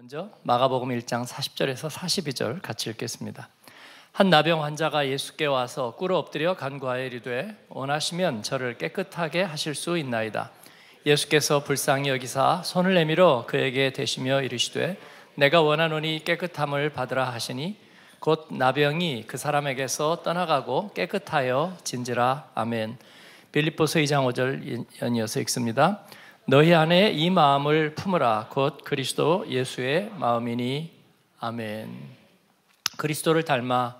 먼저 마가복음 1장 40절에서 42절 같이 읽겠습니다. 한 나병 환자가 예수께 와서 꿇어 엎드려 간구하여 이르되 원하시면 저를 깨끗하게 하실 수 있나이다. 예수께서 불쌍히 여기사 손을 내밀어 그에게 대시며 이르시되 내가 원하노니 깨끗함을 받으라 하시니 곧 나병이 그 사람에게서 떠나가고 깨끗하여 진지라 아멘. 빌립보서 2장 5절 연이어서 읽습니다. 너희 안에 이 마음을 품으라. 곧 그리스도 예수의 마음이니. 아멘. 그리스도를 닮아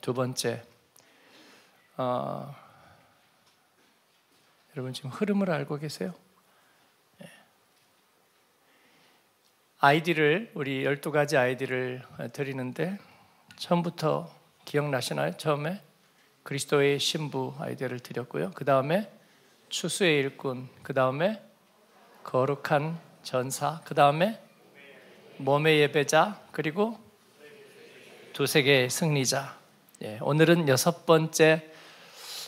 두 번째. 어, 여러분 지금 흐름을 알고 계세요? 예. 아이디를 우리 12가지 아이디를 드리는데 처음부터 기억나시나요? 처음에 그리스도의 신부 아이디를 드렸고요. 그 다음에 추수의 일꾼, 그 다음에 거룩한 전사, 그 다음에 몸의 예배자, 그리고 두세계의 승리자. 예, 오늘은 여섯 번째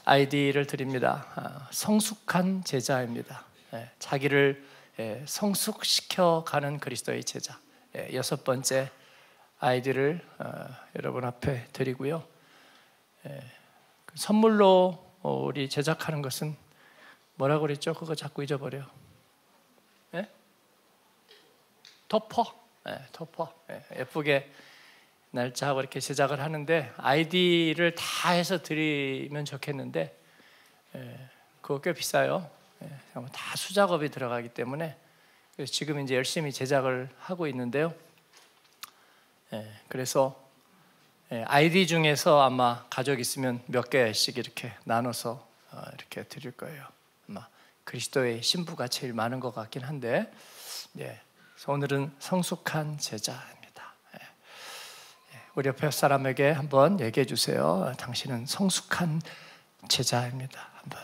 아이디를 드립니다. 아, 성숙한 제자입니다. 예, 자기를 예, 성숙시켜 가는 그리스도의 제자. 예, 여섯 번째 아이디를 어, 여러분 앞에 드리고요. 예, 선물로 어, 우리 제작하는 것은 뭐라고 그랬죠? 그거 자꾸 잊어버려. 토퍼 예, 터퍼 예, 쁘게 날짜하고 이렇게 제작을 하는데 아이디를 다 해서 드리면 좋겠는데 예, 그거 꽤 비싸요. 예, 뭐 다 수작업이 들어가기 때문에 지금 이제 열심히 제작을 하고 있는데요. 예, 그래서 예, 아이디 중에서 아마 가족 있으면 몇 개씩 이렇게 나눠서 어, 이렇게 드릴 거예요. 아마 그리스도의 신부가 제일 많은 것 같긴 한데, 예. 그래서 오늘은 성숙한 제자입니다. 예. 예, 우리 옆에 사람에게 한번 얘기해 주세요. 당신은 성숙한 제자입니다. 한번.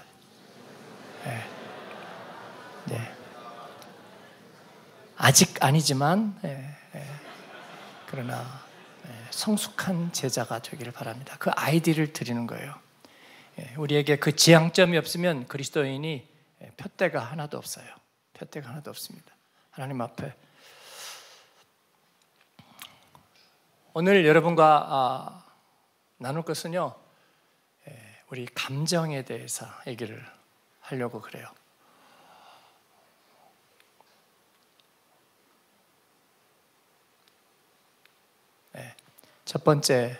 네. 네. 아직 아니지만 예, 예. 그러나 성숙한 제자가 되기를 바랍니다. 그 아이디를 드리는 거예요. 우리에게 그 지향점이 없으면 그리스도인이 푯대가 하나도 없어요. 푯대가 하나도 없습니다. 하나님 앞에 오늘 여러분과 아, 나눌 것은요 예, 우리 감정에 대해서 얘기를 하려고 그래요. 예, 첫 번째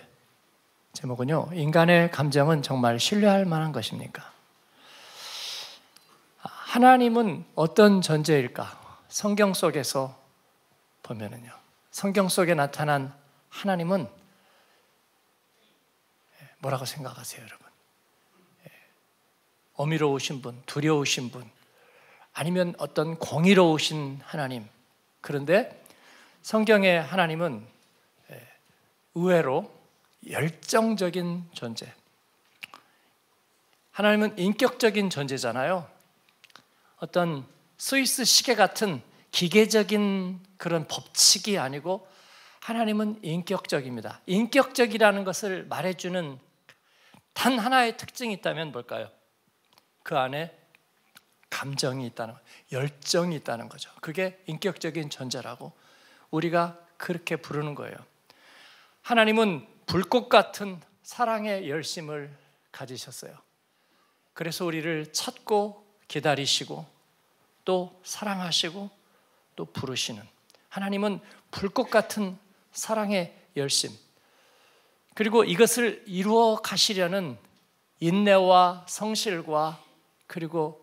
제목은요. 인간의 감정은 정말 신뢰할 만한 것입니까? 아, 하나님은 어떤 존재일까? 성경 속에서 보면은요. 성경 속에 나타난 하나님은 예, 뭐라고 생각하세요, 여러분? 예, 어미로우신 분, 두려우신 분, 아니면 어떤 공의로우신 하나님. 그런데 성경의 하나님은 예, 의외로 열정적인 존재. 하나님은 인격적인 존재잖아요. 어떤 스위스 시계 같은 기계적인 그런 법칙이 아니고 하나님은 인격적입니다. 인격적이라는 것을 말해주는 단 하나의 특징이 있다면 뭘까요? 그 안에 감정이 있다는 열정이 있다는 거죠. 그게 인격적인 존재라고 우리가 그렇게 부르는 거예요. 하나님은 불꽃 같은 사랑의 열심을 가지셨어요. 그래서 우리를 찾고 기다리시고 또 사랑하시고 또 부르시는 하나님은 불꽃 같은 사랑의 열심 그리고 이것을 이루어 가시려는 인내와 성실과 그리고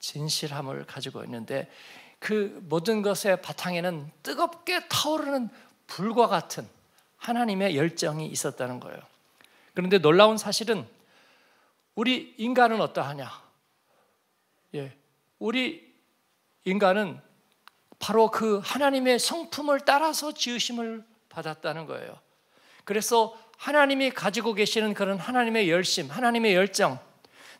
진실함을 가지고 있는데 그 모든 것의 바탕에는 뜨겁게 타오르는 불과 같은 하나님의 열정이 있었다는 거예요. 그런데 놀라운 사실은 우리 인간은 어떠하냐? 예, 우리 인간은 바로 그 하나님의 성품을 따라서 지으심을 받았다는 거예요. 그래서 하나님이 가지고 계시는 그런 하나님의 열심, 하나님의 열정,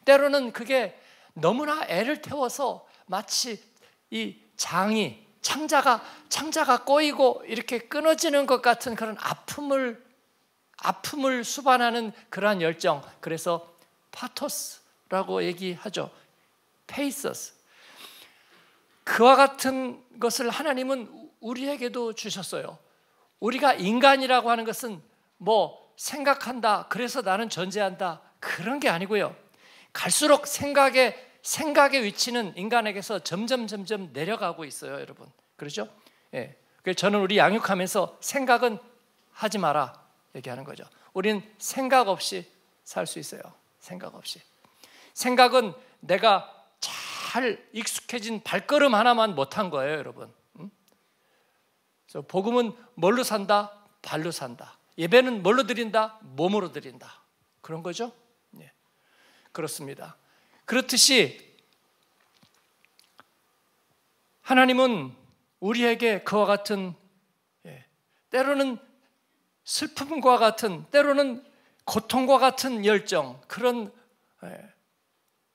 때로는 그게 너무나 애를 태워서 마치 이 장이 창자가 창자가 꼬이고 이렇게 끊어지는 것 같은 그런 아픔을 아픔을 수반하는 그러한 열정. 그래서 파토스라고 얘기하죠. 페이서스. 그와 같은 것을 하나님은 우리에게도 주셨어요. 우리가 인간이라고 하는 것은 뭐 생각한다, 그래서 나는 존재한다 그런 게 아니고요. 갈수록 생각의 생각의 위치는 인간에게서 점점 점점 내려가고 있어요, 여러분. 그렇죠? 예. 그래서 저는 우리 양육하면서 생각은 하지 마라 얘기하는 거죠. 우리는 생각 없이 살 수 있어요. 생각 없이. 생각은 내가 발 익숙해진 발걸음 하나만 못한 거예요, 여러분. 음? 그래서 복음은 뭘로 산다? 발로 산다. 예배는 뭘로 드린다? 몸으로 드린다. 그런 거죠? 예. 그렇습니다. 그렇듯이 하나님은 우리에게 그와 같은 예, 때로는 슬픔과 같은 때로는 고통과 같은 열정 그런 예,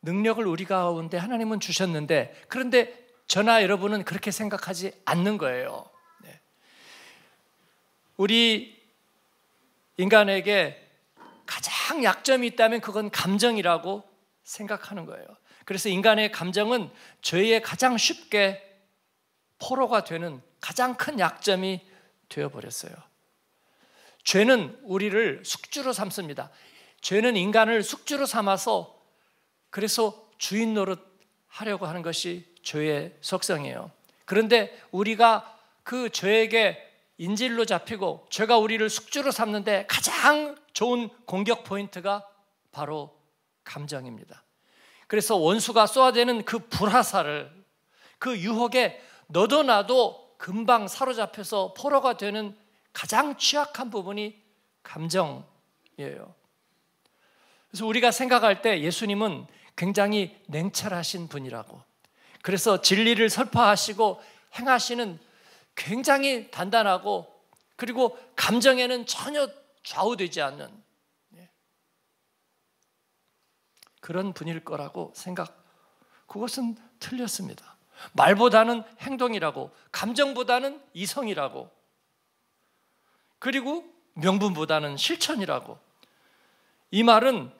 능력을 우리 가운데 하나님은 주셨는데 그런데 저나 여러분은 그렇게 생각하지 않는 거예요. 네. 우리 인간에게 가장 약점이 있다면 그건 감정이라고 생각하는 거예요. 그래서 인간의 감정은 저희의 가장 쉽게 포로가 되는 가장 큰 약점이 되어버렸어요. 죄는 우리를 숙주로 삼습니다. 죄는 인간을 숙주로 삼아서 그래서 주인 노릇 하려고 하는 것이 죄의 속성이에요. 그런데 우리가 그 죄에게 인질로 잡히고 죄가 우리를 숙주로 삼는데 가장 좋은 공격 포인트가 바로 감정입니다. 그래서 원수가 쏘아대는 그 불화살을 그 유혹에 너도 나도 금방 사로잡혀서 포로가 되는 가장 취약한 부분이 감정이에요. 그래서 우리가 생각할 때 예수님은 굉장히 냉철하신 분이라고. 그래서 진리를 설파하시고 행하시는 굉장히 단단하고 그리고 감정에는 전혀 좌우되지 않는 예, 그런 분일 거라고 생각. 그것은 틀렸습니다. 말보다는 행동이라고, 감정보다는 이성이라고, 그리고 명분보다는 실천이라고. 이 말은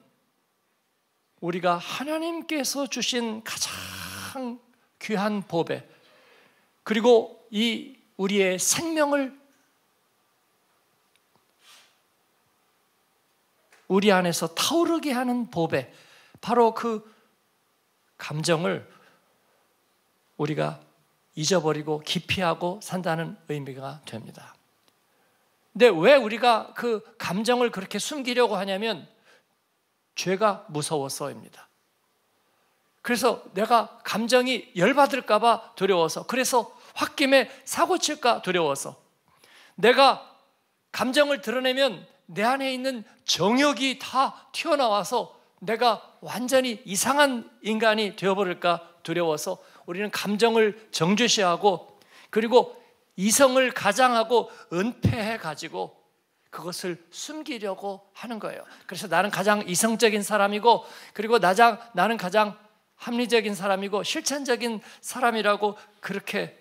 우리가 하나님께서 주신 가장 귀한 법에 그리고 이 우리의 생명을 우리 안에서 타오르게 하는 법에 바로 그 감정을 우리가 잊어버리고 기피하고 산다는 의미가 됩니다. 근데 왜 우리가 그 감정을 그렇게 숨기려고 하냐면 죄가 무서워서입니다. 그래서 내가 감정이 열받을까봐 두려워서, 그래서 홧김에 사고 칠까 두려워서, 내가 감정을 드러내면 내 안에 있는 정욕이 다 튀어나와서 내가 완전히 이상한 인간이 되어버릴까 두려워서 우리는 감정을 정죄시하고 그리고 이성을 가장하고 은폐해 가지고 그것을 숨기려고 하는 거예요. 그래서 나는 가장 이성적인 사람이고 그리고 나장, 나는 가장 합리적인 사람이고 실천적인 사람이라고 그렇게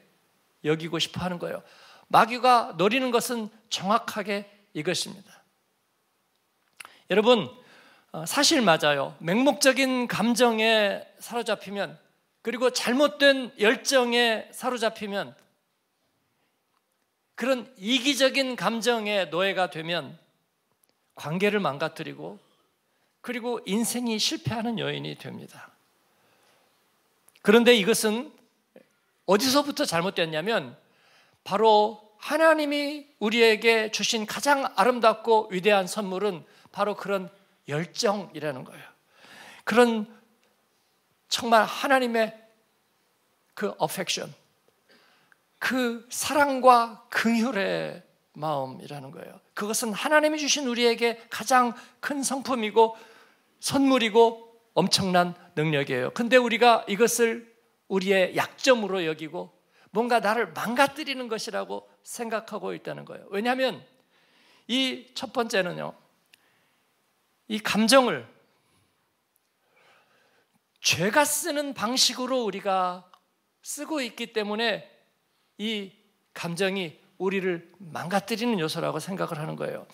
여기고 싶어 하는 거예요. 마귀가 노리는 것은 정확하게 이것입니다. 여러분, 어, 사실 맞아요. 맹목적인 감정에 사로잡히면, 그리고 잘못된 열정에 사로잡히면, 그런 이기적인 감정의 노예가 되면 관계를 망가뜨리고 그리고 인생이 실패하는 요인이 됩니다. 그런데 이것은 어디서부터 잘못됐냐면 바로 하나님이 우리에게 주신 가장 아름답고 위대한 선물은 바로 그런 열정이라는 거예요. 그런 정말 하나님의 그 어펙션, 그 사랑과 긍휼의 마음이라는 거예요. 그것은 하나님이 주신 우리에게 가장 큰 성품이고 선물이고 엄청난 능력이에요. 근데 우리가 이것을 우리의 약점으로 여기고 뭔가 나를 망가뜨리는 것이라고 생각하고 있다는 거예요. 왜냐하면 이 첫 번째는요, 이 감정을 죄가 쓰는 방식으로 우리가 쓰고 있기 때문에 이 감정이 우리를 망가뜨리는 요소라고 생각을 하는 거예요.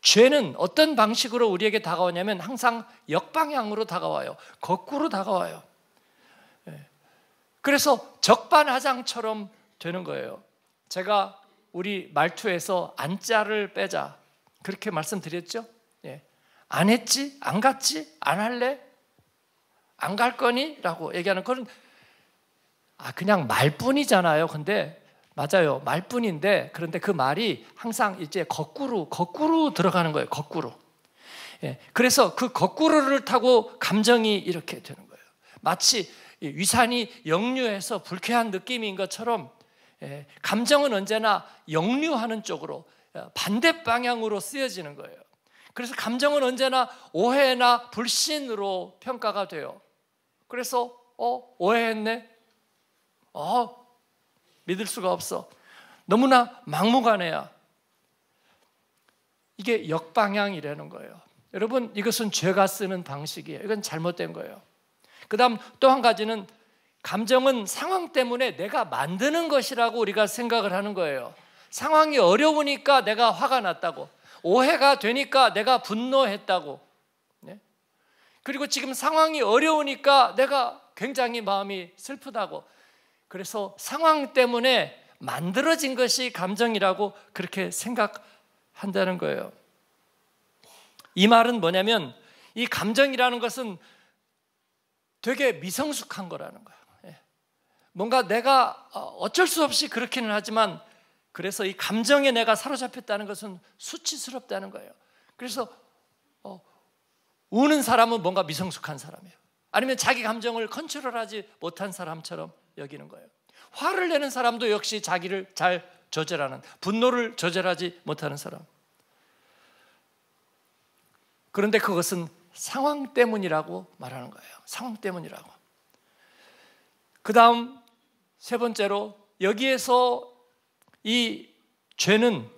죄는 어떤 방식으로 우리에게 다가오냐면 항상 역방향으로 다가와요. 거꾸로 다가와요. 예. 그래서 적반하장처럼 되는 거예요. 제가 우리 말투에서 안자를 빼자 그렇게 말씀드렸죠. 예. 안 했지? 안 갔지? 안 할래? 안 갈 거니? 라고 얘기하는 그런 아 그냥 말뿐이잖아요. 근데 맞아요. 말뿐인데 그런데 그 말이 항상 이제 거꾸로 거꾸로 들어가는 거예요. 거꾸로. 예. 그래서 그 거꾸로를 타고 감정이 이렇게 되는 거예요. 마치 위산이 역류해서 불쾌한 느낌인 것처럼 예. 감정은 언제나 역류하는 쪽으로 어, 반대 방향으로 쓰여지는 거예요. 그래서 감정은 언제나 오해나 불신으로 평가가 돼요. 그래서 어 오해했네. 어 믿을 수가 없어. 너무나 막무가내야. 이게 역방향이라는 거예요. 여러분, 이것은 죄가 쓰는 방식이에요. 이건 잘못된 거예요. 그 다음 또 한 가지는 감정은 상황 때문에 내가 만드는 것이라고 우리가 생각을 하는 거예요. 상황이 어려우니까 내가 화가 났다고. 오해가 되니까 내가 분노했다고. 네? 그리고 지금 상황이 어려우니까 내가 굉장히 마음이 슬프다고. 그래서 상황 때문에 만들어진 것이 감정이라고 그렇게 생각한다는 거예요. 이 말은 뭐냐면 이 감정이라는 것은 되게 미성숙한 거라는 거예요. 예. 뭔가 내가 어, 어쩔 수 없이 그렇기는 하지만 그래서 이 감정에 내가 사로잡혔다는 것은 수치스럽다는 거예요. 그래서 어, 우는 사람은 뭔가 미성숙한 사람이에요. 아니면 자기 감정을 컨트롤하지 못한 사람처럼 여기는 거예요. 화를 내는 사람도 역시 자기를 잘 조절하는 분노를 조절하지 못하는 사람. 그런데 그것은 상황 때문이라고 말하는 거예요. 상황 때문이라고. 그다음 세 번째로 여기에서 이 죄는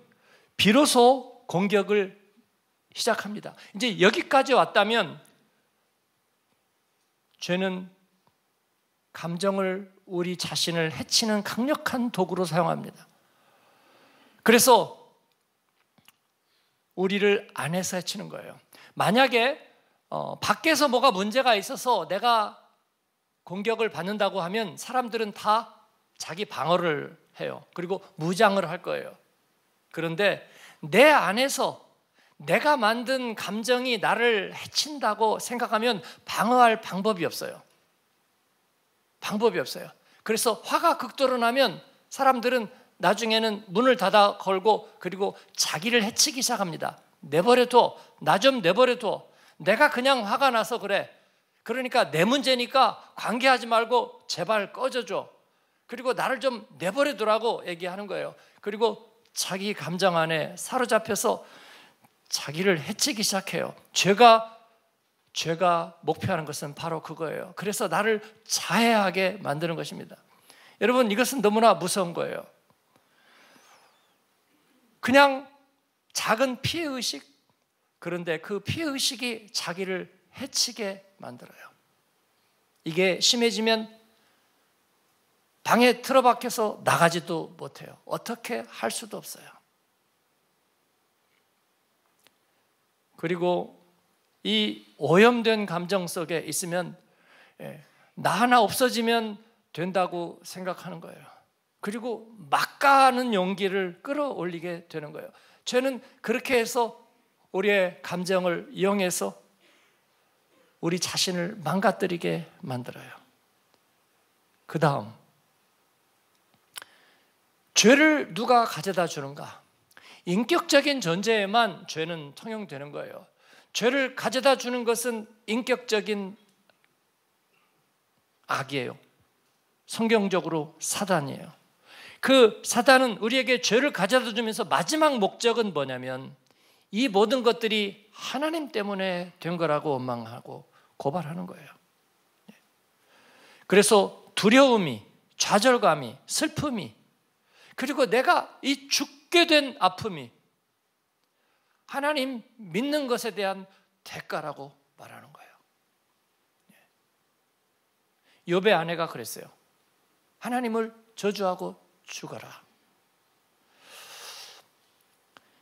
비로소 공격을 시작합니다. 이제 여기까지 왔다면 죄는 감정을 우리 자신을 해치는 강력한 도구로 사용합니다. 그래서 우리를 안에서 해치는 거예요. 만약에 어, 밖에서 뭐가 문제가 있어서 내가 공격을 받는다고 하면 사람들은 다 자기 방어를 해요. 그리고 무장을 할 거예요. 그런데 내 안에서 내가 만든 감정이 나를 해친다고 생각하면 방어할 방법이 없어요. 방법이 없어요. 그래서 화가 극도로 나면 사람들은 나중에는 문을 닫아 걸고 그리고 자기를 해치기 시작합니다. 내버려둬. 나 좀 내버려둬. 내가 그냥 화가 나서 그래. 그러니까 내 문제니까 관계하지 말고 제발 꺼져줘. 그리고 나를 좀 내버려두라고 얘기하는 거예요. 그리고 자기 감정 안에 사로잡혀서 자기를 해치기 시작해요. 죄가 죄가 목표하는 것은 바로 그거예요. 그래서 나를 자해하게 만드는 것입니다. 여러분, 이것은 너무나 무서운 거예요. 그냥 작은 피해의식, 그런데 그 피해의식이 자기를 해치게 만들어요. 이게 심해지면 방에 틀어박혀서 나가지도 못해요. 어떻게 할 수도 없어요. 그리고 이 오염된 감정 속에 있으면 예, 나 하나 없어지면 된다고 생각하는 거예요. 그리고 막가는 용기를 끌어올리게 되는 거예요. 죄는 그렇게 해서 우리의 감정을 이용해서 우리 자신을 망가뜨리게 만들어요. 그 다음, 죄를 누가 가져다 주는가? 인격적인 존재에만 죄는 통용되는 거예요. 죄를 가져다 주는 것은 인격적인 악이에요. 성경적으로 사단이에요. 그 사단은 우리에게 죄를 가져다 주면서 마지막 목적은 뭐냐면 이 모든 것들이 하나님 때문에 된 거라고 원망하고 고발하는 거예요. 그래서 두려움이, 좌절감이, 슬픔이, 그리고 내가 이 죽게 된 아픔이, 하나님 믿는 것에 대한 대가라고 말하는 거예요. 욥의 예. 아내가 그랬어요. 하나님을 저주하고 죽어라.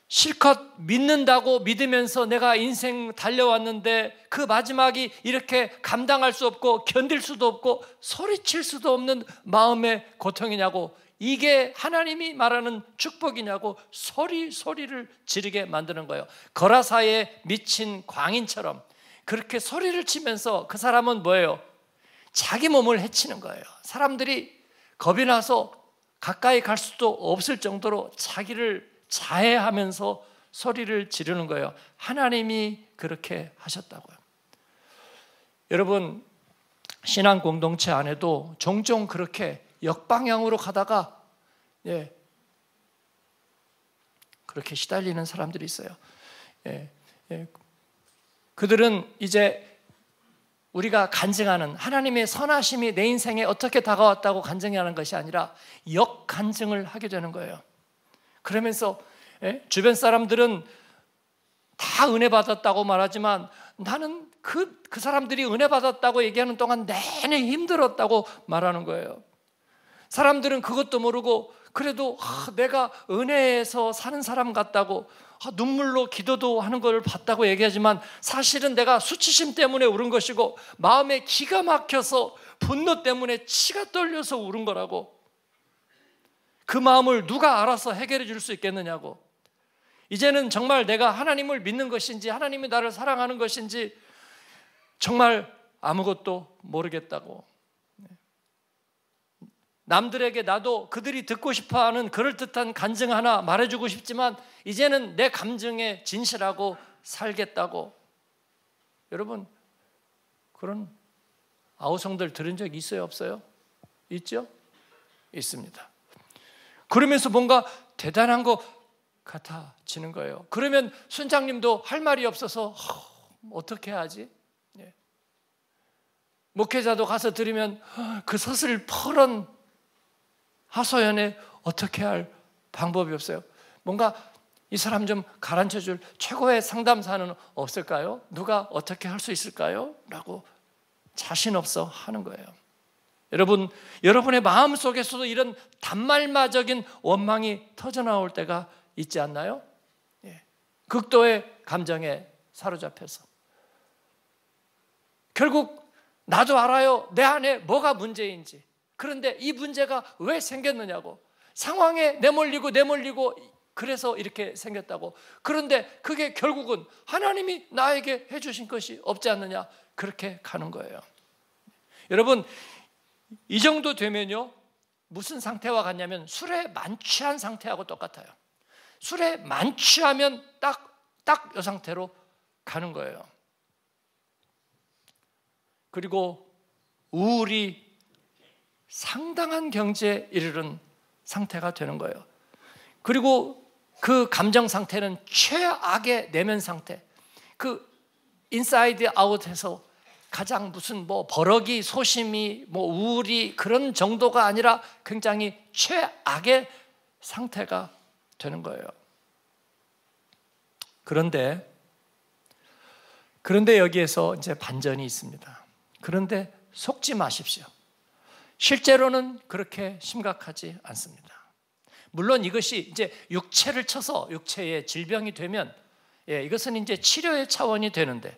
실컷 믿는다고 믿으면서 내가 인생 달려왔는데 그 마지막이 이렇게 감당할 수 없고 견딜 수도 없고 소리칠 수도 없는 마음의 고통이냐고 이게 하나님이 말하는 축복이냐고 소리 소리를 지르게 만드는 거예요. 거라사에 미친 광인처럼 그렇게 소리를 치면서 그 사람은 뭐예요? 자기 몸을 해치는 거예요. 사람들이 겁이 나서 가까이 갈 수도 없을 정도로 자기를 자해하면서 소리를 지르는 거예요. 하나님이 그렇게 하셨다고요. 여러분 신앙 공동체 안에도 종종 그렇게 역방향으로 가다가 예, 그렇게 시달리는 사람들이 있어요. 예, 예, 그들은 이제 우리가 간증하는 하나님의 선하심이 내 인생에 어떻게 다가왔다고 간증하는 것이 아니라 역간증을 하게 되는 거예요. 그러면서 예? 주변 사람들은 다 은혜 받았다고 말하지만 나는 그, 그 사람들이 은혜 받았다고 얘기하는 동안 내내 힘들었다고 말하는 거예요. 사람들은 그것도 모르고 그래도 아, 내가 은혜에서 사는 사람 같다고 아, 눈물로 기도도 하는 걸 봤다고 얘기하지만 사실은 내가 수치심 때문에 울은 것이고 마음에 기가 막혀서 분노 때문에 치가 떨려서 울은 거라고 그 마음을 누가 알아서 해결해 줄 수 있겠느냐고 이제는 정말 내가 하나님을 믿는 것인지 하나님이 나를 사랑하는 것인지 정말 아무것도 모르겠다고 남들에게 나도 그들이 듣고 싶어 하는 그럴듯한 간증 하나 말해주고 싶지만 이제는 내 감정에 진실하고 살겠다고. 여러분, 그런 아우성들 들은 적 있어요? 없어요? 있죠? 있습니다. 그러면서 뭔가 대단한 것 같아지는 거예요. 그러면 순장님도 할 말이 없어서 어떻게 하지? 예. 목회자도 가서 들으면 그 서슬 퍼런 하소연에 어떻게 할 방법이 없어요. 뭔가 이 사람 좀가라앉줄 최고의 상담사는 없을까요? 누가 어떻게 할 수 있을까요? 라고 자신 없어 하는 거예요. 여러분, 여러분의 마음 속에서도 이런 단말마적인 원망이 터져나올 때가 있지 않나요? 예. 극도의 감정에 사로잡혀서. 결국, 나도 알아요. 내 안에 뭐가 문제인지. 그런데 이 문제가 왜 생겼느냐고. 상황에 내몰리고 내몰리고 그래서 이렇게 생겼다고. 그런데 그게 결국은 하나님이 나에게 해주신 것이 없지 않느냐. 그렇게 가는 거예요. 여러분, 이 정도 되면요. 무슨 상태와 같냐면 술에 만취한 상태하고 똑같아요. 술에 만취하면 딱, 딱이 상태로 가는 거예요. 그리고 우울이 상당한 경지에 이르는 상태가 되는 거예요. 그리고 그 감정 상태는 최악의 내면 상태. 그 인사이드 아웃에서 가장 무슨 뭐 버럭이 소심이 뭐 우울이 그런 정도가 아니라 굉장히 최악의 상태가 되는 거예요. 그런데 그런데 여기에서 이제 반전이 있습니다. 그런데 속지 마십시오. 실제로는 그렇게 심각하지 않습니다. 물론 이것이 이제 육체를 쳐서 육체의 질병이 되면 예, 이것은 이제 치료의 차원이 되는데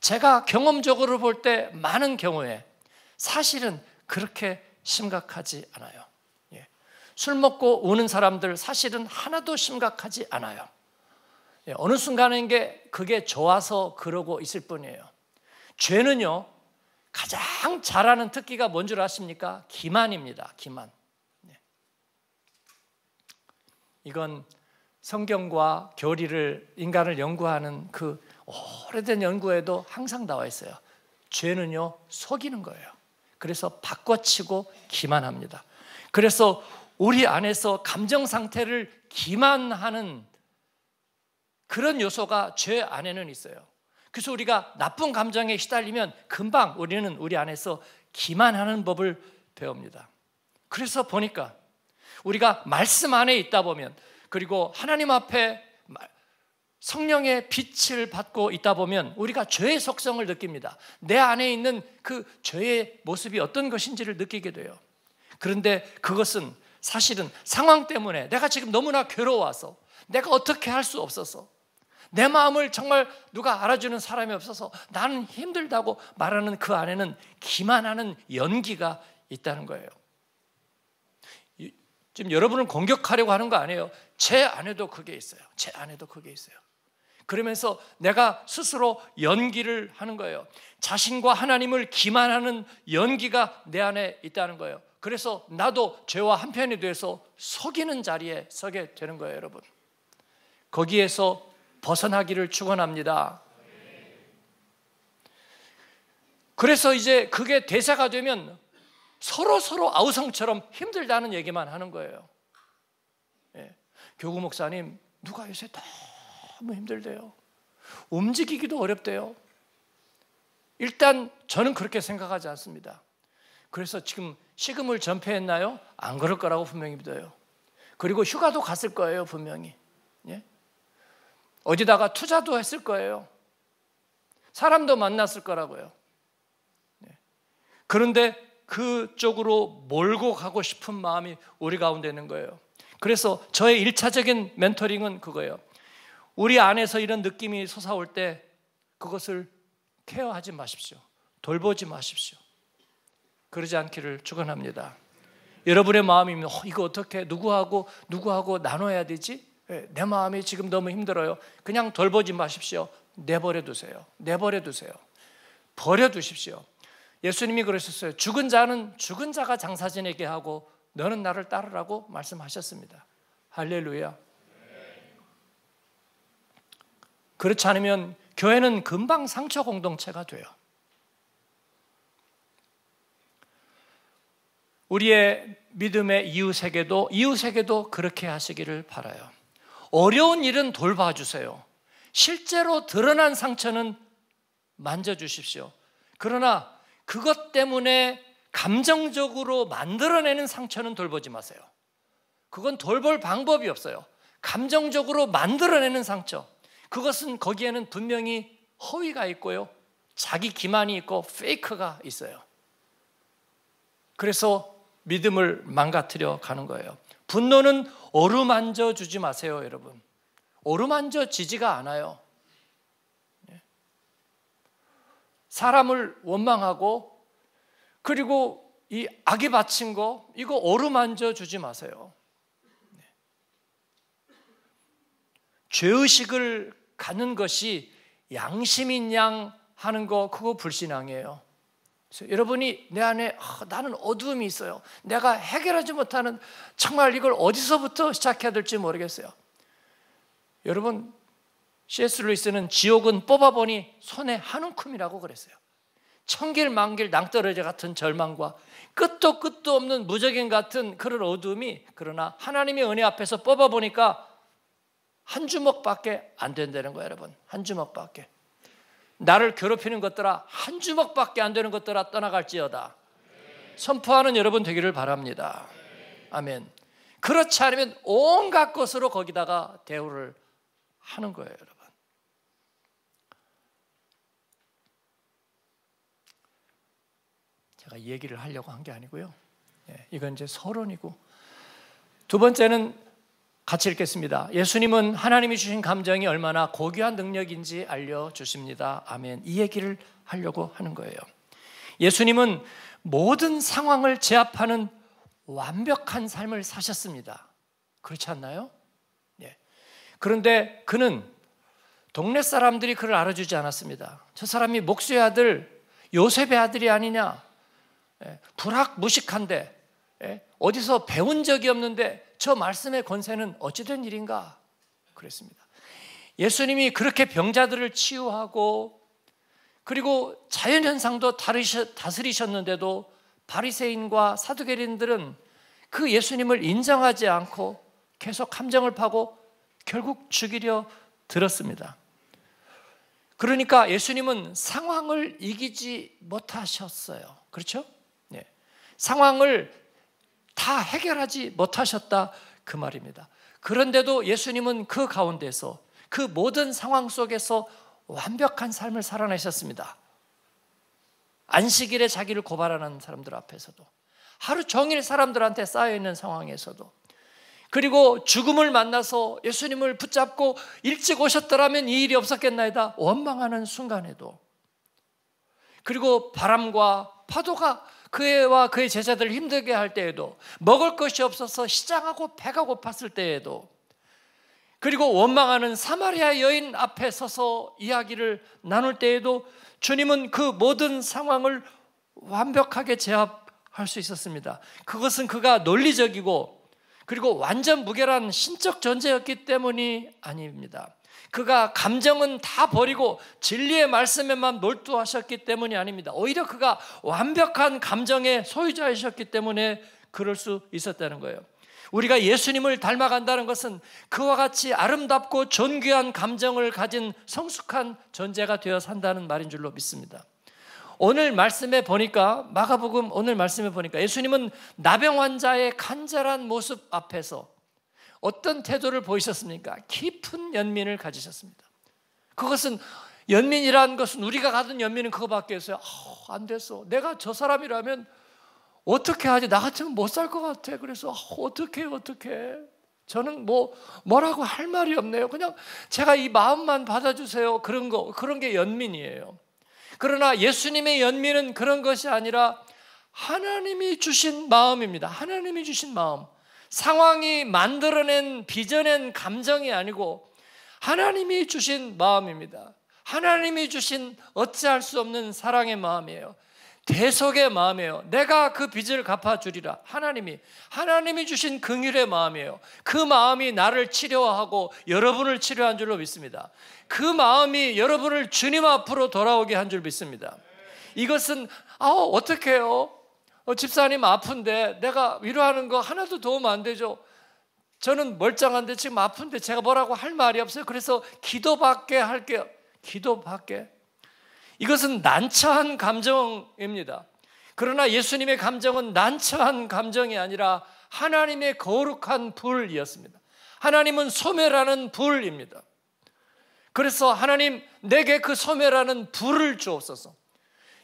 제가 경험적으로 볼 때 많은 경우에 사실은 그렇게 심각하지 않아요. 예, 술 먹고 우는 사람들 사실은 하나도 심각하지 않아요. 예, 어느 순간인 그게 좋아서 그러고 있을 뿐이에요. 죄는요 가장 잘하는 특기가 뭔 줄 아십니까? 기만입니다. 기만. 네. 이건 성경과 교리를 인간을 연구하는 그 오래된 연구에도 항상 나와 있어요. 죄는요 속이는 거예요. 그래서 바꿔치고 기만합니다. 그래서 우리 안에서 감정 상태를 기만하는 그런 요소가 죄 안에는 있어요. 그래서 우리가 나쁜 감정에 시달리면 금방 우리는 우리 안에서 기만하는 법을 배웁니다. 그래서 보니까 우리가 말씀 안에 있다 보면 그리고 하나님 앞에 성령의 빛을 받고 있다 보면 우리가 죄의 속성을 느낍니다. 내 안에 있는 그 죄의 모습이 어떤 것인지를 느끼게 돼요. 그런데 그것은 사실은 상황 때문에 내가 지금 너무나 괴로워서 내가 어떻게 할 수 없어서 내 마음을 정말 누가 알아주는 사람이 없어서 나는 힘들다고 말하는 그 안에는 기만하는 연기가 있다는 거예요. 지금 여러분을 공격하려고 하는 거 아니에요. 제 안에도 그게 있어요. 제 안에도 그게 있어요. 그러면서 내가 스스로 연기를 하는 거예요. 자신과 하나님을 기만하는 연기가 내 안에 있다는 거예요. 그래서 나도 죄와 한편이 돼서 속이는 자리에 서게 되는 거예요, 여러분. 거기에서 벗어나기를 축원합니다. 그래서 이제 그게 대사가 되면 서로 서로 아우성처럼 힘들다는 얘기만 하는 거예요. 예. 교구 목사님 누가 요새 너무 힘들대요. 움직이기도 어렵대요. 일단 저는 그렇게 생각하지 않습니다. 그래서 지금 식음을 전폐했나요? 안 그럴 거라고 분명히 믿어요. 그리고 휴가도 갔을 거예요, 분명히. 어디다가 투자도 했을 거예요. 사람도 만났을 거라고요. 네. 그런데 그쪽으로 몰고 가고 싶은 마음이 우리 가운데 있는 거예요. 그래서 저의 1차적인 멘토링은 그거예요. 우리 안에서 이런 느낌이 솟아올 때 그것을 케어하지 마십시오. 돌보지 마십시오. 그러지 않기를 축원합니다. 여러분의 마음이면 어, 뭐, 이거 어떻게 누구하고 누구하고 나눠야 되지? 예, 내 마음이 지금 너무 힘들어요. 그냥 돌보지 마십시오. 내버려 두세요. 내버려 두세요. 버려 두십시오. 예수님이 그러셨어요. 죽은 자는 죽은 자가 장사 진에게 하고 너는 나를 따르라고 말씀하셨습니다. 할렐루야. 그렇지 않으면 교회는 금방 상처 공동체가 돼요. 우리의 믿음의 이웃에게도 이웃에게도 그렇게 하시기를 바라요. 어려운 일은 돌봐주세요. 실제로 드러난 상처는 만져주십시오. 그러나 그것 때문에 감정적으로 만들어내는 상처는 돌보지 마세요. 그건 돌볼 방법이 없어요. 감정적으로 만들어내는 상처. 그것은 거기에는 분명히 허위가 있고요. 자기 기만이 있고 페이크가 있어요. 그래서 믿음을 망가뜨려 가는 거예요. 분노는 어루만져 주지 마세요, 여러분. 어루만져 지지가 않아요. 예. 사람을 원망하고 그리고 이 악이 받친 거 이거 어루만져 주지 마세요. 예. 죄의식을 갖는 것이 양심인 양 하는 거 그거 불신앙이에요. 여러분이 내 안에 어, 나는 어두움이 있어요. 내가 해결하지 못하는 정말 이걸 어디서부터 시작해야 될지 모르겠어요. 여러분 C.S. 루이스는 지옥은 뽑아보니 손에 한 움큼이라고 그랬어요. 천길 만길 낭떠러지 같은 절망과 끝도 끝도 없는 무적인 같은 그런 어둠이 그러나 하나님의 은혜 앞에서 뽑아보니까 한 주먹밖에 안 된다는 거예요 여러분 한 주먹밖에 나를 괴롭히는 것들아 한 주먹밖에 안 되는 것들아 떠나갈지어다. 선포하는 여러분 되기를 바랍니다. 아멘. 그렇지 않으면 온갖 것으로 거기다가 대우를 하는 거예요, 여러분. 제가 얘기를 하려고 한 게 아니고요. 예, 이건 이제 서론이고 두 번째는 같이 읽겠습니다. 예수님은 하나님이 주신 감정이 얼마나 고귀한 능력인지 알려주십니다. 아멘. 이 얘기를 하려고 하는 거예요. 예수님은 모든 상황을 제압하는 완벽한 삶을 사셨습니다. 그렇지 않나요? 예. 그런데 그는 동네 사람들이 그를 알아주지 않았습니다. 저 사람이 목수의 아들, 요셉의 아들이 아니냐. 예. 불학 무식한데, 예. 어디서 배운 적이 없는데 저 말씀의 권세는 어찌된 일인가? 그랬습니다. 예수님이 그렇게 병자들을 치유하고 그리고 자연현상도 다스리셨는데도 바리새인과 사두개린들은 그 예수님을 인정하지 않고 계속 감정을 파고 결국 죽이려 들었습니다. 그러니까 예수님은 상황을 이기지 못하셨어요. 그렇죠? 네. 상황을 다 해결하지 못하셨다 그 말입니다. 그런데도 예수님은 그 가운데서 그 모든 상황 속에서 완벽한 삶을 살아내셨습니다. 안식일에 자기를 고발하는 사람들 앞에서도 하루 종일 사람들한테 쌓여 있는 상황에서도 그리고 죽음을 만나서 예수님을 붙잡고 일찍 오셨더라면 이 일이 없었겠나이다 원망하는 순간에도 그리고 바람과 파도가 그와 그의 제자들을 힘들게 할 때에도 먹을 것이 없어서 시장하고 배가 고팠을 때에도 그리고 원망하는 사마리아 여인 앞에 서서 이야기를 나눌 때에도 주님은 그 모든 상황을 완벽하게 제압할 수 있었습니다. 그것은 그가 논리적이고 그리고 완전 무결한 신적 존재였기 때문이 아닙니다. 그가 감정은 다 버리고 진리의 말씀에만 몰두하셨기 때문이 아닙니다. 오히려 그가 완벽한 감정의 소유자이셨기 때문에 그럴 수 있었다는 거예요. 우리가 예수님을 닮아간다는 것은 그와 같이 아름답고 존귀한 감정을 가진 성숙한 존재가 되어 산다는 말인 줄로 믿습니다. 오늘 말씀에 보니까 마가복음 오늘 말씀에 보니까 예수님은 나병 환자의 간절한 모습 앞에서 어떤 태도를 보이셨습니까? 깊은 연민을 가지셨습니다. 그것은 연민이라는 것은 우리가 가진 연민은 그거밖에 없어요. 어, 안 돼서 내가 저 사람이라면 어떻게 하지? 나 같으면 못 살 것 같아. 그래서 어, 떻게 어떻게? 저는 뭐 뭐라고 할 말이 없네요. 그냥 제가 이 마음만 받아주세요. 그런 거 그런 게 연민이에요. 그러나 예수님의 연민은 그런 것이 아니라 하나님이 주신 마음입니다. 하나님이 주신 마음. 상황이 만들어낸 빚어낸 감정이 아니고 하나님이 주신 마음입니다. 하나님이 주신 어찌할 수 없는 사랑의 마음이에요. 대속의 마음이에요. 내가 그 빚을 갚아주리라. 하나님이 하나님이 주신 긍휼의 마음이에요. 그 마음이 나를 치료하고 여러분을 치료한 줄로 믿습니다. 그 마음이 여러분을 주님 앞으로 돌아오게 한 줄 믿습니다. 이것은 아우 어떡해요? 어, 집사님 아픈데 내가 위로하는 거 하나도 도움 안 되죠. 저는 멀쩡한데 지금 아픈데 제가 뭐라고 할 말이 없어요. 그래서 기도밖에 할게요. 기도밖에. 이것은 난처한 감정입니다. 그러나 예수님의 감정은 난처한 감정이 아니라 하나님의 거룩한 불이었습니다. 하나님은 소멸하는 불입니다. 그래서 하나님 내게 그 소멸하는 불을 주옵소서.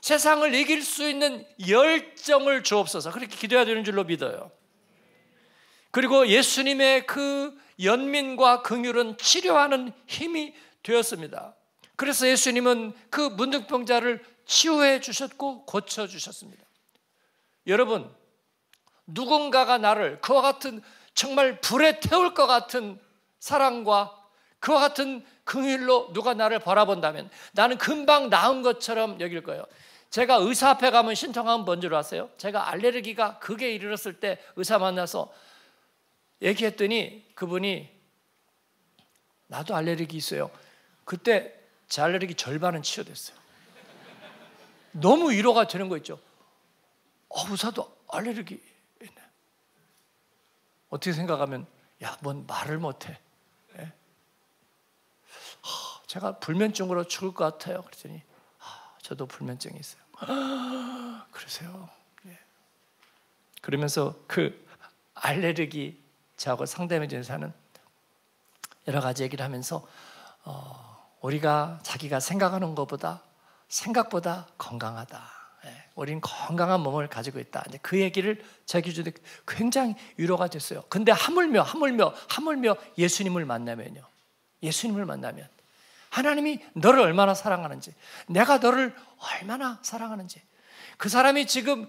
세상을 이길 수 있는 열정을 주옵소서. 그렇게 기도해야 되는 줄로 믿어요. 그리고 예수님의 그 연민과 긍휼은 치료하는 힘이 되었습니다. 그래서 예수님은 그문득병자를 치유해 주셨고 고쳐 주셨습니다. 여러분, 누군가가 나를 그와 같은 정말 불에 태울 것 같은 사랑과 그와 같은 긍휼로 누가 나를 바라본다면 나는 금방 나은 것처럼 여길 거예요. 제가 의사 앞에 가면 신청하면 뭔줄 아세요? 제가 알레르기가 극에 이르렀을 때 의사 만나서 얘기했더니 그분이 나도 알레르기 있어요. 그때 잘내르기 절반은 치료됐어요. 너무 위로가 되는 거 있죠. 어, 의사도 알레르기 있네. 어떻게 생각하면 야, 뭔 말을 못해. 예? 하, 제가 불면증으로 죽을 것 같아요. 그랬더니 하, 아, 저도 불면증이 있어요. 하, 그러세요. 예. 그러면서 그 알레르기 저하고 상담해준 사는 여러 가지 얘기를 하면서 어, 우리가 자기가 생각하는 것보다 생각보다 건강하다. 예, 우리는 건강한 몸을 가지고 있다. 그 얘기를 제 기준에 굉장히 위로가 됐어요. 근데 하물며 하물며 하물며 예수님을 만나면요. 예수님을 만나면 하나님이 너를 얼마나 사랑하는지, 내가 너를 얼마나 사랑하는지, 그 사람이 지금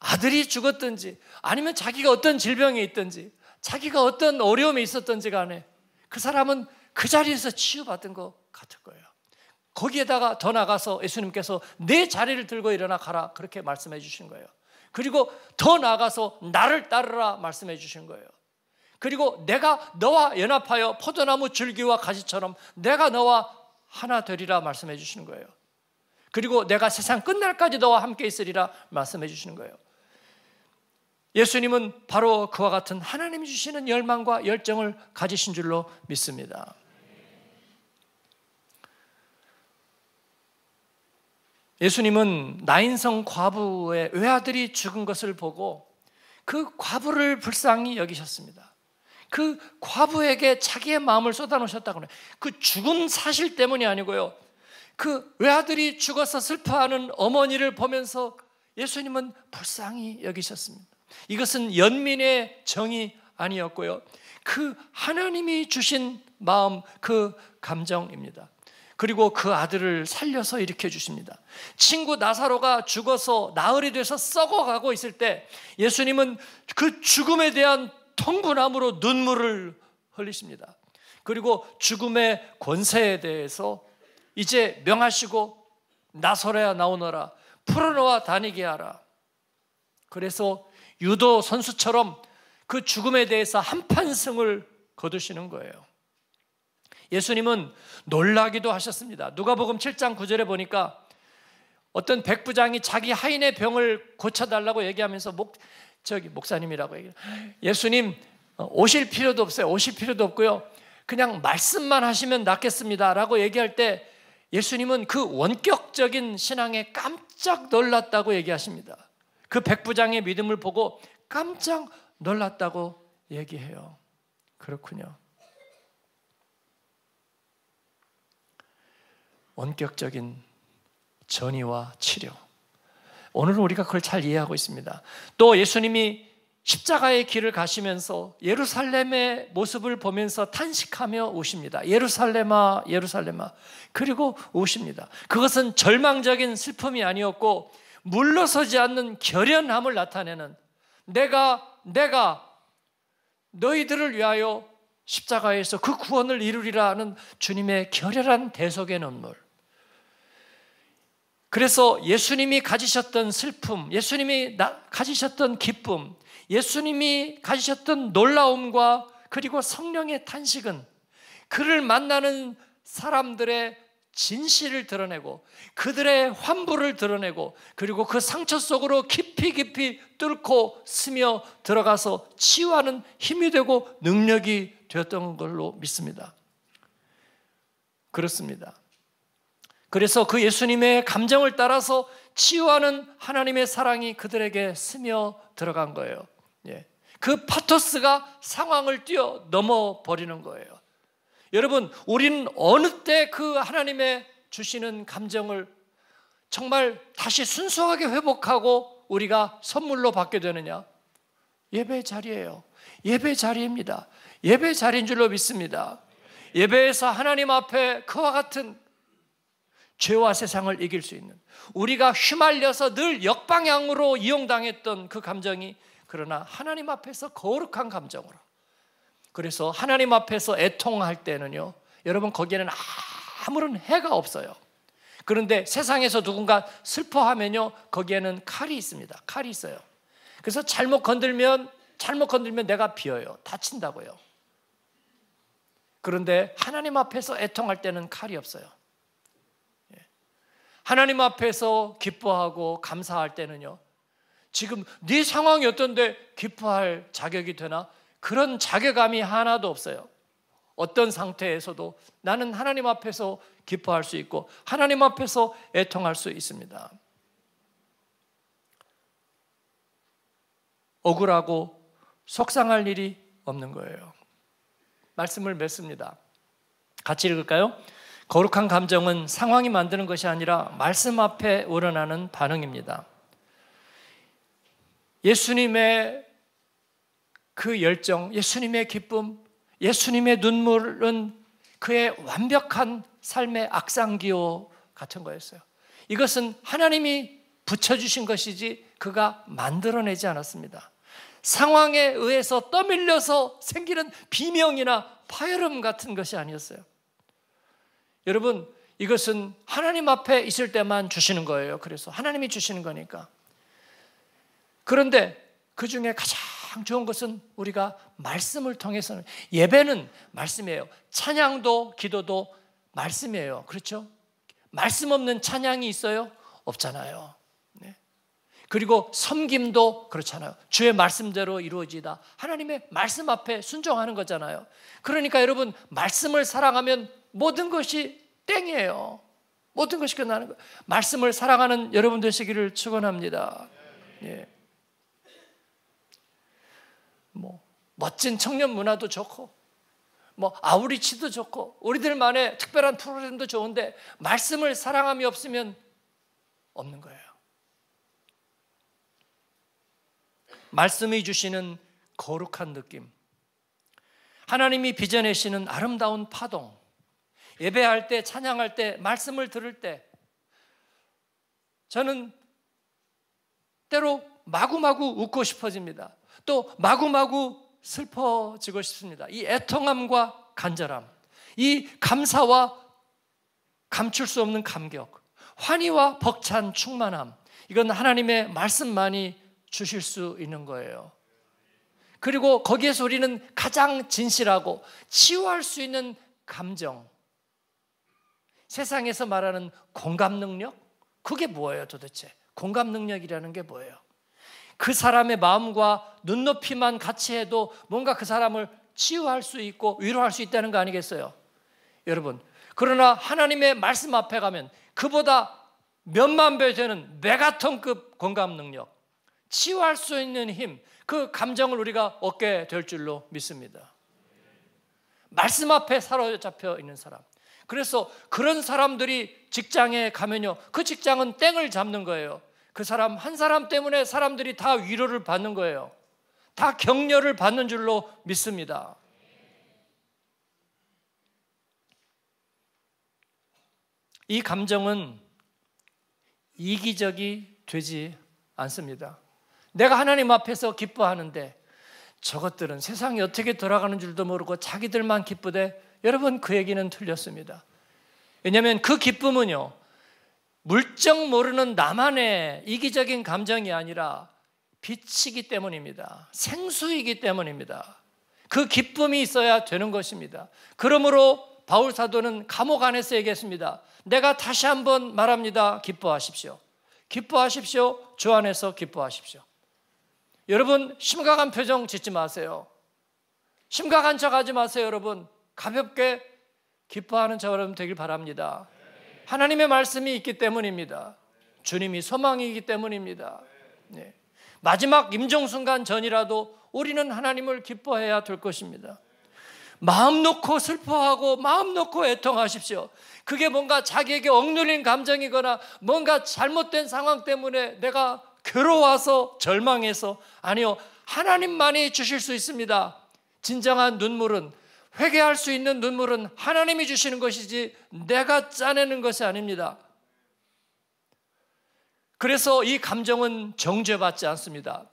아들이 죽었든지, 아니면 자기가 어떤 질병이 있든지, 자기가 어떤 어려움이 있었던지 간에 그 사람은 그 자리에서 치유받은 거 같을 거예요. 거기에다가 더 나가서 예수님께서 내 자리를 들고 일어나 가라 그렇게 말씀해 주신 거예요. 그리고 더 나가서 나를 따르라 말씀해 주신 거예요. 그리고 내가 너와 연합하여 포도나무 줄기와 가지처럼 내가 너와 하나 되리라 말씀해 주시는 거예요. 그리고 내가 세상 끝날까지 너와 함께 있으리라 말씀해 주시는 거예요. 예수님은 바로 그와 같은 하나님 주시는 열망과 열정을 가지신 줄로 믿습니다. 예수님은 나인성 과부의 외아들이 죽은 것을 보고 그 과부를 불쌍히 여기셨습니다. 그 과부에게 자기의 마음을 쏟아놓으셨다고 해요. 그 죽은 사실 때문이 아니고요. 그 외아들이 죽어서 슬퍼하는 어머니를 보면서 예수님은 불쌍히 여기셨습니다. 이것은 연민의 정이 아니었고요. 그 하나님이 주신 마음, 그 감정입니다. 그리고 그 아들을 살려서 일으켜 주십니다. 친구 나사로가 죽어서 나흘이 돼서 썩어가고 있을 때 예수님은 그 죽음에 대한 통분함으로 눈물을 흘리십니다. 그리고 죽음의 권세에 대해서 이제 명하시고 나서라야 나오너라 풀어놓아 다니게 하라. 그래서 유도 선수처럼 그 죽음에 대해서 한판승을 거두시는 거예요. 예수님은 놀라기도 하셨습니다. 누가복음 7장 9절에 보니까 어떤 백부장이 자기 하인의 병을 고쳐달라고 얘기하면서 목 저기 목사님이라고 얘기. 예수님 어, 오실 필요도 없어요. 오실 필요도 없고요. 그냥 말씀만 하시면 낫겠습니다라고 얘기할 때 예수님은 그 원격적인 신앙에 깜짝 놀랐다고 얘기하십니다. 그 백부장의 믿음을 보고 깜짝 놀랐다고 얘기해요. 그렇군요. 원격적인 전이와 치료. 오늘 은 우리가 그걸 잘 이해하고 있습니다. 또 예수님이 십자가의 길을 가시면서 예루살렘의 모습을 보면서 탄식하며 오십니다. 예루살렘아, 예루살렘아. 그리고 오십니다. 그것은 절망적인 슬픔이 아니었고 물러서지 않는 결연함을 나타내는 내가 내가 너희들을 위하여 십자가에서 그 구원을 이루리라 하는 주님의 결연한 대속의 눈물. 그래서 예수님이 가지셨던 슬픔, 예수님이 가지셨던 기쁨, 예수님이 가지셨던 놀라움과 그리고 성령의 탄식은 그를 만나는 사람들의 진실을 드러내고 그들의 환부를 드러내고 그리고 그 상처 속으로 깊이 깊이 뚫고 스며 들어가서 치유하는 힘이 되고 능력이 되었던 걸로 믿습니다. 그렇습니다. 그래서 그 예수님의 감정을 따라서 치유하는 하나님의 사랑이 그들에게 스며 들어간 거예요. 예. 그 파토스가 상황을 뛰어 넘어 버리는 거예요. 여러분, 우리는 어느 때 그 하나님의 주시는 감정을 정말 다시 순수하게 회복하고 우리가 선물로 받게 되느냐? 예배 자리예요. 예배 자리입니다. 예배 자리인 줄로 믿습니다. 예배에서 하나님 앞에 그와 같은 죄와 세상을 이길 수 있는 우리가 휘말려서 늘 역방향으로 이용당했던 그 감정이 그러나 하나님 앞에서 거룩한 감정으로 그래서 하나님 앞에서 애통할 때는요 여러분 거기에는 아무런 해가 없어요 그런데 세상에서 누군가 슬퍼하면요 거기에는 칼이 있습니다 칼이 있어요 그래서 잘못 건들면 잘못 건들면 내가 비어요 다친다고요 그런데 하나님 앞에서 애통할 때는 칼이 없어요 하나님 앞에서 기뻐하고 감사할 때는요. 지금 네 상황이 어떤데 기뻐할 자격이 되나? 그런 자괴감이 하나도 없어요. 어떤 상태에서도 나는 하나님 앞에서 기뻐할 수 있고 하나님 앞에서 애통할 수 있습니다. 억울하고 속상할 일이 없는 거예요. 말씀을 맺습니다. 같이 읽을까요? 거룩한 감정은 상황이 만드는 것이 아니라 말씀 앞에 우러나는 반응입니다. 예수님의 그 열정, 예수님의 기쁨, 예수님의 눈물은 그의 완벽한 삶의 악상기호 같은 거였어요. 이것은 하나님이 붙여주신 것이지 그가 만들어내지 않았습니다. 상황에 의해서 떠밀려서 생기는 비명이나 파열음 같은 것이 아니었어요. 여러분, 이것은 하나님 앞에 있을 때만 주시는 거예요. 그래서 하나님이 주시는 거니까. 그런데 그 중에 가장 좋은 것은 우리가 말씀을 통해서는 예배는 말씀이에요. 찬양도 기도도 말씀이에요. 그렇죠? 말씀 없는 찬양이 있어요? 없잖아요. 네. 그리고 섬김도 그렇잖아요. 주의 말씀대로 이루어지다. 하나님의 말씀 앞에 순종하는 거잖아요. 그러니까 여러분 말씀을 사랑하면 모든 것이 땡이에요. 모든 것이 끝나는 거. 말씀을 사랑하는 여러분 되시기를 축원합니다. 예. 뭐 멋진 청년 문화도 좋고 뭐 아우리치도 좋고 우리들만의 특별한 프로그램도 좋은데 말씀을 사랑함이 없으면 없는 거예요. 말씀이 주시는 거룩한 느낌. 하나님이 빚어내시는 아름다운 파동. 예배할 때, 찬양할 때, 말씀을 들을 때, 저는 때로 마구마구 웃고 싶어집니다. 또 마구마구 슬퍼지고 싶습니다. 이 애통함과 간절함, 이 감사와 감출 수 없는 감격, 환희와 벅찬 충만함, 이건 하나님의 말씀만이 주실 수 있는 거예요. 그리고 거기에서 우리는 가장 진실하고 치유할 수 있는 감정, 세상에서 말하는 공감 능력? 그게 뭐예요 도대체? 공감 능력이라는 게 뭐예요? 그 사람의 마음과 눈높이만 같이 해도 뭔가 그 사람을 치유할 수 있고 위로할 수 있다는 거 아니겠어요? 여러분, 그러나 하나님의 말씀 앞에 가면 그보다 몇만 배 되는 메가톤급 공감 능력, 치유할 수 있는 힘, 그 감정을 우리가 얻게 될 줄로 믿습니다. 말씀 앞에 사로잡혀 있는 사람. 그래서 그런 사람들이 직장에 가면요. 그 직장은 땡을 잡는 거예요. 그 사람 한 사람 때문에 사람들이 다 위로를 받는 거예요. 다 격려를 받는 줄로 믿습니다. 이 감정은 이기적이 되지 않습니다. 내가 하나님 앞에서 기뻐하는데 저것들은 세상이 어떻게 돌아가는 줄도 모르고 자기들만 기쁘대 여러분 그 얘기는 틀렸습니다. 왜냐하면 그 기쁨은요 물정 모르는 나만의 이기적인 감정이 아니라 빛이기 때문입니다. 생수이기 때문입니다. 그 기쁨이 있어야 되는 것입니다. 그러므로 바울 사도는 감옥 안에서 얘기했습니다. 내가 다시 한번 말합니다. 기뻐하십시오. 기뻐하십시오. 주 안에서 기뻐하십시오. 여러분 심각한 표정 짓지 마세요. 심각한 척하지 마세요, 여러분. 가볍게 기뻐하는 자 여러분 되길 바랍니다. 하나님의 말씀이 있기 때문입니다. 주님이 소망이기 때문입니다. 네. 마지막 임종순간 전이라도 우리는 하나님을 기뻐해야 될 것입니다. 마음 놓고 슬퍼하고 마음 놓고 애통하십시오. 그게 뭔가 자기에게 억눌린 감정이거나 뭔가 잘못된 상황 때문에 내가 괴로워서 절망해서 아니요. 하나님만이 주실 수 있습니다. 진정한 눈물은 회개할 수 있는 눈물은 하나님이 주시는 것이지 내가 짜내는 것이 아닙니다. 그래서 이 감정은 정죄받지 않습니다.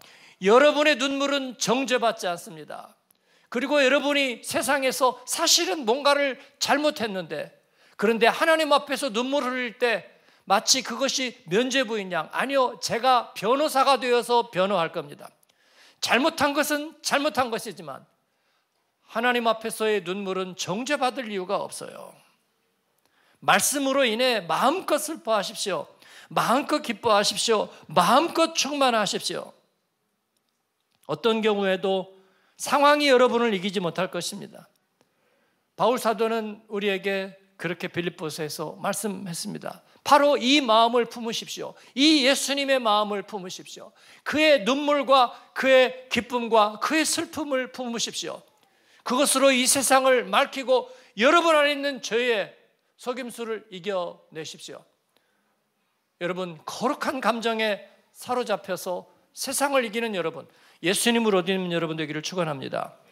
여러분의 눈물은 정죄받지 않습니다. 그리고 여러분이 세상에서 사실은 뭔가를 잘못했는데 그런데 하나님 앞에서 눈물을 흘릴 때 마치 그것이 면죄부인 양 아니요 제가 변호사가 되어서 변호할 겁니다. 잘못한 것은 잘못한 것이지만 하나님 앞에서의 눈물은 정죄받을 이유가 없어요. 말씀으로 인해 마음껏 슬퍼하십시오. 마음껏 기뻐하십시오. 마음껏 충만하십시오. 어떤 경우에도 상황이 여러분을 이기지 못할 것입니다. 바울 사도는 우리에게 그렇게 빌립보서에서 말씀했습니다. 바로 이 마음을 품으십시오. 이 예수님의 마음을 품으십시오. 그의 눈물과 그의 기쁨과 그의 슬픔을 품으십시오. 그것으로 이 세상을 맑히고 여러분 안에 있는 죄의 속임수를 이겨내십시오. 여러분 거룩한 감정에 사로잡혀서 세상을 이기는 여러분, 예수님을 얻는 여러분 되기를 축원합니다.